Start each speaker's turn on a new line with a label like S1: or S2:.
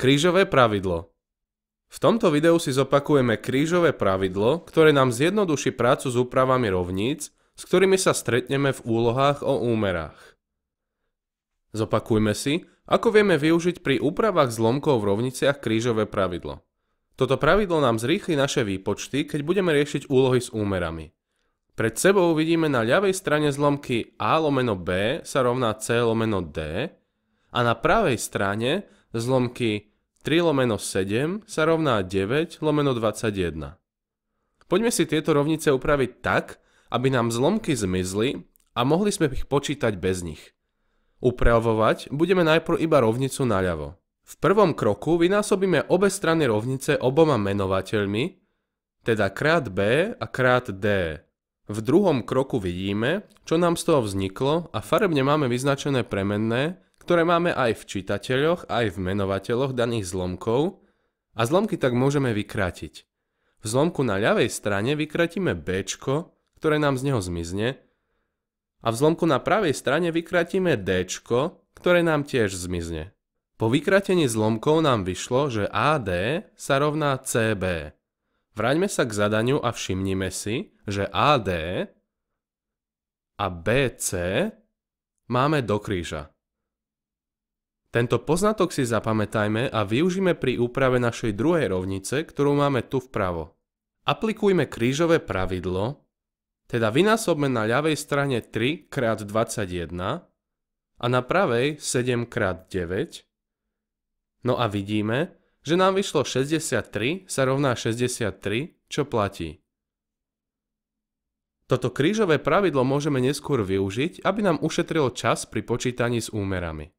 S1: Krížové pravidlo V tomto videu si zopakujeme krížové pravidlo, ktoré nám zjednoduší prácu s úpravami rovníc, s ktorými sa stretneme v úlohách o úmerách. Zopakujme si, ako vieme využiť pri úpravách zlomkov v rovniciach krížové pravidlo. Toto pravidlo nám zrýchli naše výpočty, keď budeme riešiť úlohy s úmerami. Pred sebou vidíme na ľavej strane zlomky a lomeno b sa rovná c lomeno d a na pravej strane zlomky 3 lomeno 7 sa rovná 9 lomeno 21. Poďme si tieto rovnice upraviť tak, aby nám zlomky zmizli a mohli sme ich počítať bez nich. Upravovať budeme najprv iba rovnicu naľavo. V prvom kroku vynásobíme obe strany rovnice oboma menovateľmi, teda krát b a krát d. V druhom kroku vidíme, čo nám z toho vzniklo a farebne máme vyznačené premenné, ktoré máme aj v čitateľoch, aj v menovateľoch daných zlomkov a zlomky tak môžeme vykrátiť. V zlomku na ľavej strane vykratíme b, ktoré nám z neho zmizne, a v zlomku na pravej strane vykratíme d, ktoré nám tiež zmizne. Po vykratení zlomkov nám vyšlo, že AD sa rovná CB. Vráťme sa k zadaniu a všimnime si, že AD a BC máme do kríža. Tento poznatok si zapamätajme a využíme pri úprave našej druhej rovnice, ktorú máme tu vpravo. Aplikujme krížové pravidlo, teda vynásobme na ľavej strane 3 x 21 a na pravej 7 x 9. No a vidíme, že nám vyšlo 63 sa rovná 63, čo platí. Toto krížové pravidlo môžeme neskôr využiť, aby nám ušetrilo čas pri počítaní s úmerami.